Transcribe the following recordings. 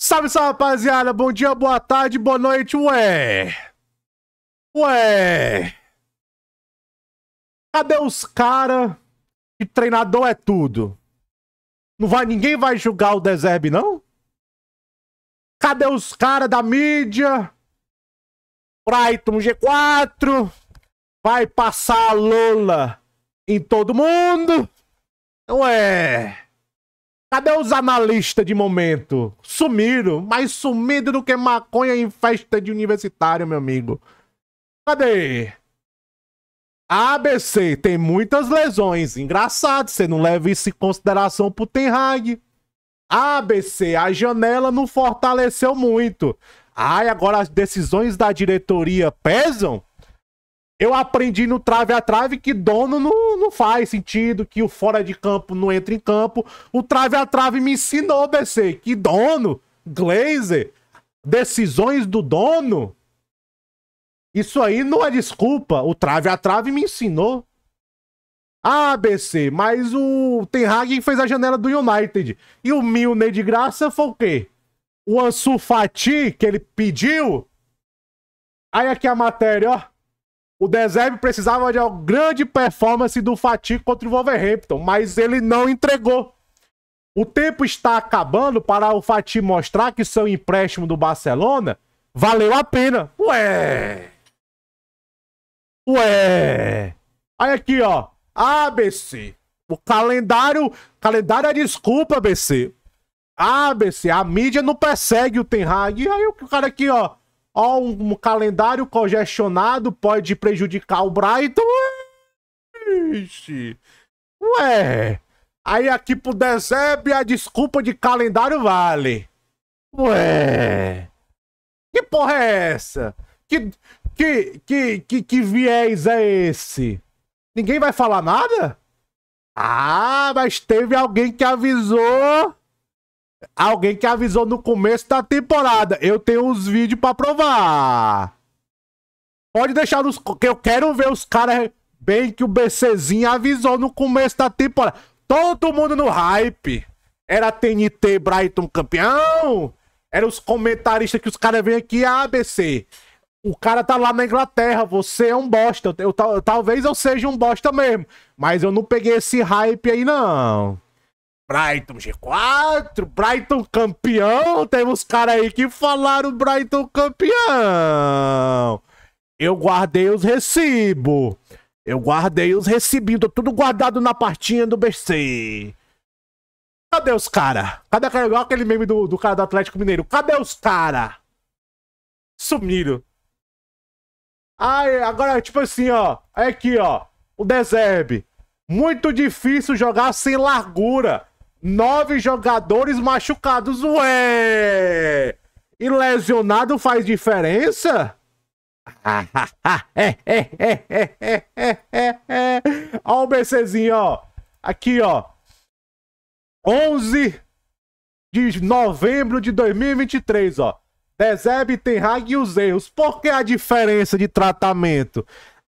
Salve, salve, rapaziada. Bom dia, boa tarde, boa noite. Ué. Ué. Cadê os cara que treinador é tudo? Não vai, ninguém vai julgar o Deserb, não? Cadê os cara da mídia? Brighton G4 vai passar a Lola em todo mundo? Ué. Cadê os analistas de momento? Sumiram, mais sumido do que maconha em festa de universitário, meu amigo. Cadê? ABC tem muitas lesões. Engraçado, você não leva isso em consideração pro Ten Hag. ABC, a janela não fortaleceu muito. Ai, agora as decisões da diretoria pesam? Eu aprendi no trave a trave que dono não, não faz sentido, que o fora de campo não entra em campo. O trave a trave me ensinou, BC, que dono, Glazer, decisões do dono. Isso aí não é desculpa. O trave a trave me ensinou. Ah, BC, mas o Ten Hag fez a janela do United. E o Milner de graça foi o quê? O Ansu Fati que ele pediu. Aí aqui a matéria, ó. O Deserve precisava de uma grande performance do Fatih contra o Wolverhampton, mas ele não entregou. O tempo está acabando para o Fatih mostrar que seu empréstimo do Barcelona valeu a pena. Ué! Ué! Aí aqui, ó. ABC. O calendário. Calendário é desculpa, BC. ABC. A mídia não persegue o Ten Hag. E aí o cara aqui, ó. Ó, um, um calendário congestionado pode prejudicar o Brighton. Ixi. Ué. Aí aqui pro Decebe a desculpa de calendário vale. Ué. Que porra é essa? Que, que, que, que, que viés é esse? Ninguém vai falar nada? Ah, mas teve alguém que avisou Alguém que avisou no começo da temporada. Eu tenho uns vídeos para provar. Pode deixar nos. Eu quero ver os caras bem que o BCzinho avisou no começo da temporada. Todo mundo no hype. Era TNT Brighton campeão. Era os comentaristas que os caras vêm aqui, ah, BC. O cara tá lá na Inglaterra, você é um bosta. Eu, talvez eu seja um bosta mesmo. Mas eu não peguei esse hype aí, não. Brighton G4, Brighton campeão. Temos cara aí que falaram Brighton campeão. Eu guardei os recibos. Eu guardei os recibos. tô tudo guardado na partinha do BC. Cadê os cara? Cadê igual aquele meme do, do cara do Atlético Mineiro? Cadê os cara? Sumiram. Ai, agora, tipo assim, ó. É aqui, ó. O Deserbe. Muito difícil jogar sem largura. Nove jogadores machucados, ué! E lesionado faz diferença? Olha é, é, é, o BCzinho, ó. Aqui, ó. 11 de novembro de 2023, ó. Dezeb, Tenhag e os erros. Por que a diferença de tratamento?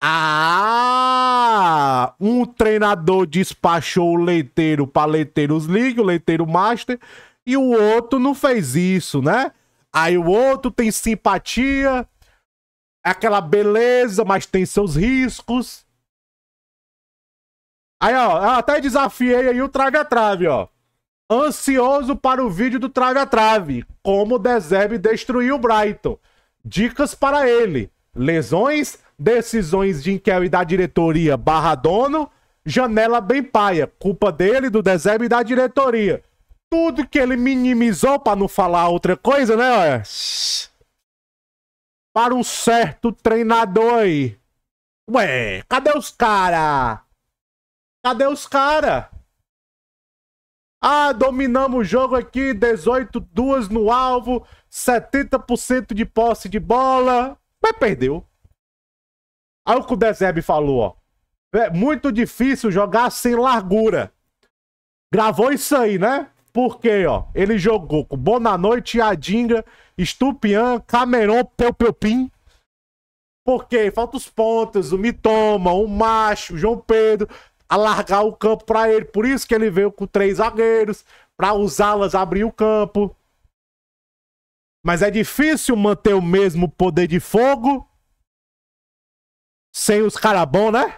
Ah! Um treinador despachou o leiteiro para Leiteiros League, o Leiteiro Master, e o outro não fez isso, né? Aí o outro tem simpatia, aquela beleza, mas tem seus riscos. Aí, ó, eu até desafiei aí o Traga Trave, ó. Ansioso para o vídeo do Traga Trave. Como o Deserve destruiu o Brighton. Dicas para ele. Lesões decisões de inquérito da diretoria barra dono, janela bem paia, culpa dele, do Dezeb e da diretoria. Tudo que ele minimizou para não falar outra coisa, né? Olha. Para um certo treinador aí. Ué, cadê os cara? Cadê os cara? Ah, dominamos o jogo aqui, 18 duas no alvo, 70% de posse de bola, mas perdeu. Olha o que o Dezeb falou, ó. É muito difícil jogar sem largura. Gravou isso aí, né? Porque, ó, ele jogou com Noite, Adinga, Estupian, Cameron, Pelpeupim. Porque falta os pontas, o Mitoma, o Macho, o João Pedro, alargar o campo para ele. Por isso que ele veio com três zagueiros, para usá-las abrir o campo. Mas é difícil manter o mesmo poder de fogo sem os caras bons, né?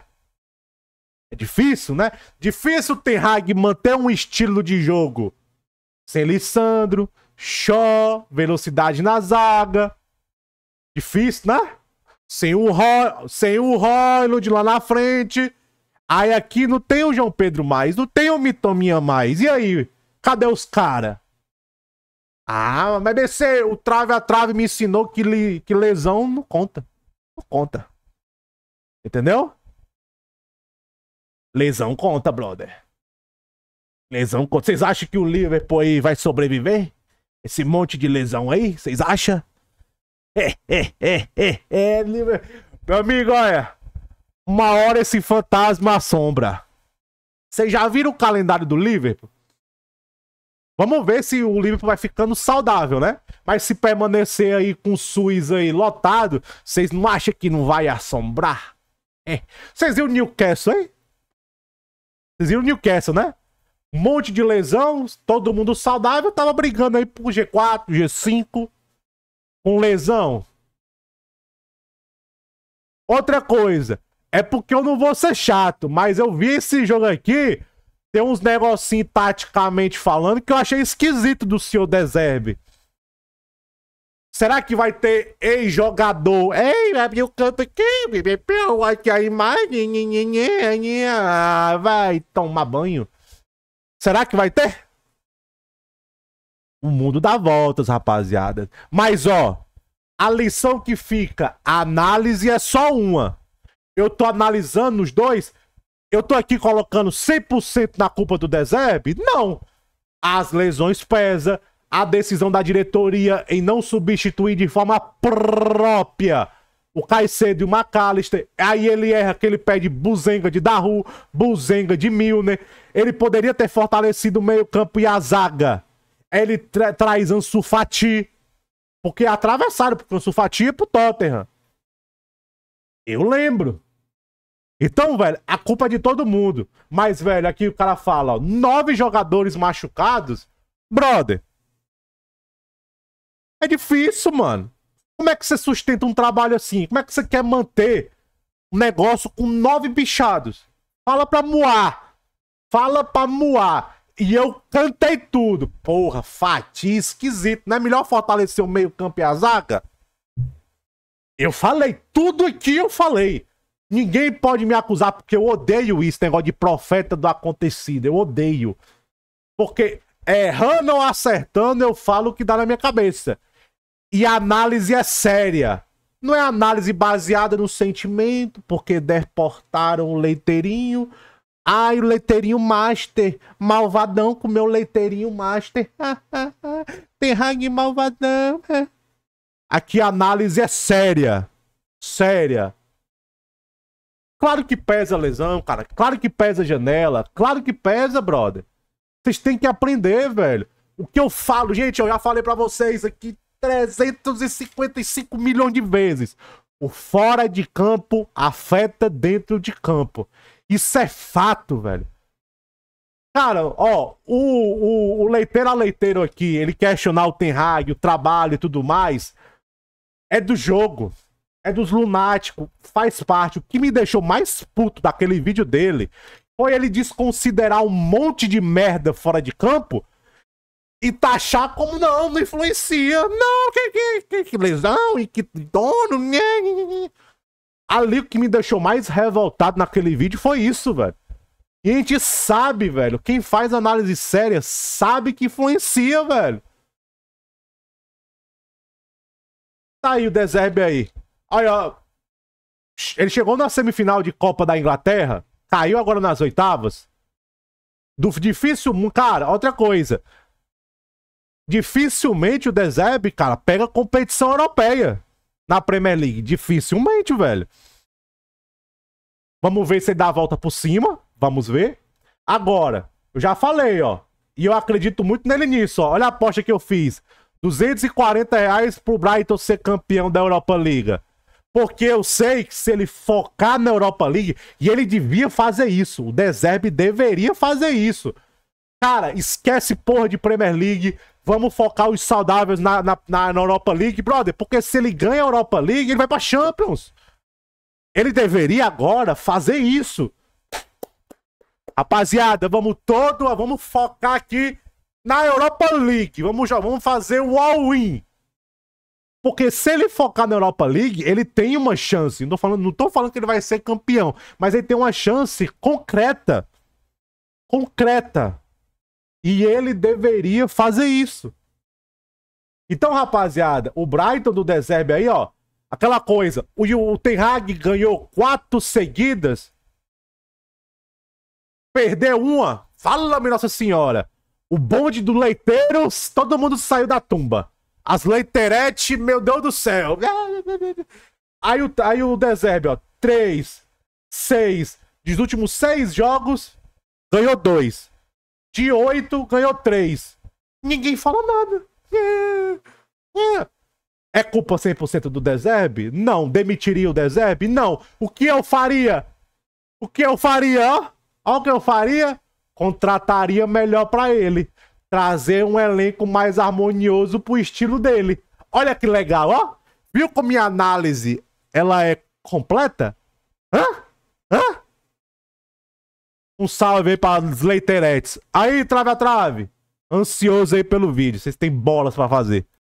É difícil, né? Difícil o Ten Hag manter um estilo de jogo sem Lissandro, Shaw, velocidade na zaga. Difícil, né? Sem o, Ro... sem o Royland lá na frente. Aí aqui não tem o João Pedro mais, não tem o Mitominha mais. E aí? Cadê os caras? Ah, mas BC, o trave a trave me ensinou que, li... que lesão não conta. Não conta. Entendeu? Lesão conta, brother. Lesão conta. Vocês acham que o Liverpool aí vai sobreviver? Esse monte de lesão aí? Vocês acham? É, é, é, é, é, Liverpool. Meu amigo, olha. Uma hora esse fantasma assombra. Vocês já viram o calendário do Liverpool? Vamos ver se o Liverpool vai ficando saudável, né? Mas se permanecer aí com o SUS aí lotado, vocês não acham que não vai assombrar? É. Vocês viram o Newcastle, hein? Vocês viram o Newcastle, né? Um monte de lesão, todo mundo saudável, tava brigando aí por G4, G5, com lesão. Outra coisa, é porque eu não vou ser chato, mas eu vi esse jogo aqui, tem uns negocinhos taticamente falando que eu achei esquisito do senhor Deserve. Será que vai ter ex-jogador? Ei, abre o canto aqui, bebê. Aqui a imagem. Vai tomar banho. Será que vai ter? O mundo dá voltas, rapaziada. Mas, ó, a lição que fica, a análise é só uma. Eu tô analisando os dois. Eu tô aqui colocando 100% na culpa do Deserve? Não. As lesões pesam a decisão da diretoria em não substituir de forma própria o Caicedo e o McAllister. Aí ele erra que ele pede Buzenga de Daru, Buzenga de Milner. Ele poderia ter fortalecido o meio-campo e a zaga. Ele tra traz Ansu Fati, porque é atravessaram pro Ansu Fati e pro Tottenham. Eu lembro. Então, velho, a culpa é de todo mundo. Mas, velho, aqui o cara fala, ó, nove jogadores machucados. Brother, é difícil, mano. Como é que você sustenta um trabalho assim? Como é que você quer manter um negócio com nove bichados? Fala pra moar. Fala pra moar. E eu cantei tudo. Porra, fatia, esquisito. Não é melhor fortalecer o meio campo e a zaga? Eu falei tudo que eu falei. Ninguém pode me acusar, porque eu odeio isso, negócio de profeta do acontecido. Eu odeio. Porque errando ou acertando, eu falo o que dá na minha cabeça. E a análise é séria. Não é análise baseada no sentimento, porque deportaram o leiteirinho. Ai, o leiteirinho master, malvadão com meu leiteirinho master. Tem rangue malvadão. Aqui a análise é séria. Séria. Claro que pesa a lesão, cara. Claro que pesa a janela. Claro que pesa, brother. Vocês têm que aprender, velho. O que eu falo, gente, eu já falei para vocês aqui 355 milhões de vezes. O fora de campo afeta dentro de campo. Isso é fato, velho. Cara, ó, o, o, o leiteiro a leiteiro aqui, ele questionar o Tenhag, o trabalho e tudo mais, é do jogo, é dos lunáticos, faz parte. O que me deixou mais puto daquele vídeo dele foi ele desconsiderar um monte de merda fora de campo e taxar como não, não influencia. Não, que, que, que, que lesão e que dono. Nhê, Ali o que me deixou mais revoltado naquele vídeo foi isso, velho. E a gente sabe, velho. Quem faz análise séria sabe que influencia, velho. Tá aí o Deserbe aí. Olha, Ele chegou na semifinal de Copa da Inglaterra. Caiu agora nas oitavas. Do difícil. Cara, outra coisa dificilmente o Dezeb, cara, pega competição europeia na Premier League. Dificilmente, velho. Vamos ver se ele dá a volta por cima. Vamos ver. Agora, eu já falei, ó. E eu acredito muito nele nisso, ó. Olha a aposta que eu fiz. 240 reais pro Brighton ser campeão da Europa League. Porque eu sei que se ele focar na Europa League, e ele devia fazer isso. O Deserbe deveria fazer isso. Cara, esquece porra de Premier League, Vamos focar os saudáveis na, na, na, Europa League, brother. Porque se ele ganha a Europa League, ele vai pra Champions. Ele deveria agora fazer isso. Rapaziada, vamos todo, vamos focar aqui na Europa League. Vamos já, vamos fazer o all-in. Porque se ele focar na Europa League, ele tem uma chance. Não tô, falando, não tô falando que ele vai ser campeão, mas ele tem uma chance concreta. Concreta e ele deveria fazer isso. Então, rapaziada, o Brighton do Deserve aí, ó. Aquela coisa, o, o Ten Hag ganhou quatro seguidas. Perdeu uma. Fala, minha Nossa Senhora. O bonde do leiteiros, todo mundo saiu da tumba. As leiteretes, meu Deus do céu. Aí o, aí o Deserve, ó. Três, seis. Dos últimos seis jogos, ganhou dois. De 8, ganhou 3. Ninguém fala nada. É, é. é culpa 100% do Deserb? Não. Demitiria o Deserb? Não. O que eu faria? O que eu faria? Olha o que eu faria. Contrataria melhor para ele. Trazer um elenco mais harmonioso pro estilo dele. Olha que legal, ó. Viu como minha análise ela é completa? Hã? Um salve aí para os leiteretes. Aí, trave a trave. Ansioso aí pelo vídeo. Vocês têm bolas para fazer.